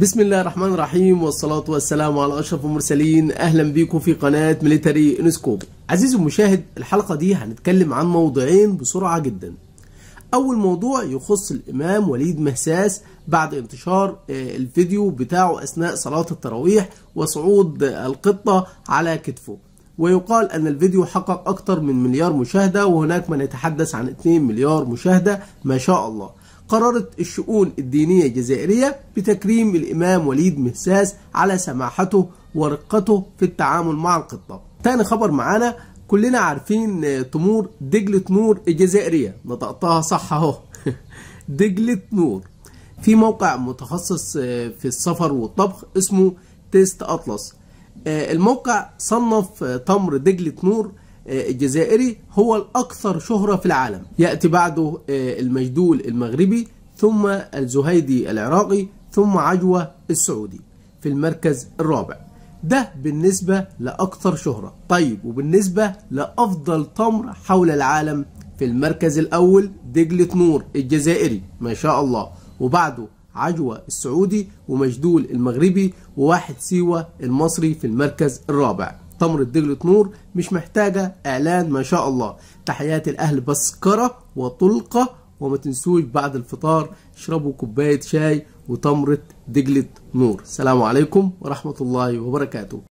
بسم الله الرحمن الرحيم والصلاة والسلام على أشرف المرسلين أهلا بيكم في قناة ميليتري نسكوب عزيزي المشاهد الحلقة دي هنتكلم عن موضوعين بسرعة جدا أول موضوع يخص الإمام وليد مهساس بعد انتشار آه، الفيديو بتاعه أثناء صلاة التراويح وصعود القطة على كتفه ويقال أن الفيديو حقق أكثر من مليار مشاهدة وهناك من يتحدث عن 2 مليار مشاهدة ما شاء الله قررت الشؤون الدينية الجزائرية بتكريم الإمام وليد مهساس على سماحته ورقته في التعامل مع القطة تاني خبر معانا كلنا عارفين آه، تمور دجلة نور الجزائرية نطقتها صح اهو دجلة نور في موقع متخصص آه، في السفر والطبخ اسمه تيست أطلس آه، الموقع صنف تمر دجلة نور الجزائري هو الأكثر شهرة في العالم يأتي بعده آه، المجدول المغربي ثم الزهيدي العراقي ثم عجوة السعودي في المركز الرابع ده بالنسبة لأكثر شهرة طيب وبالنسبة لأفضل تمر حول العالم في المركز الأول دجلة نور الجزائري ما شاء الله وبعده عجوة السعودي ومجدول المغربي وواحد سيوة المصري في المركز الرابع تمر دجلة نور مش محتاجة إعلان ما شاء الله تحياتي الاهل بسكرة وطلقة وما تنسوش بعد الفطار اشربوا كوباية شاي وتمرة دجلة نور السلام عليكم ورحمة الله وبركاته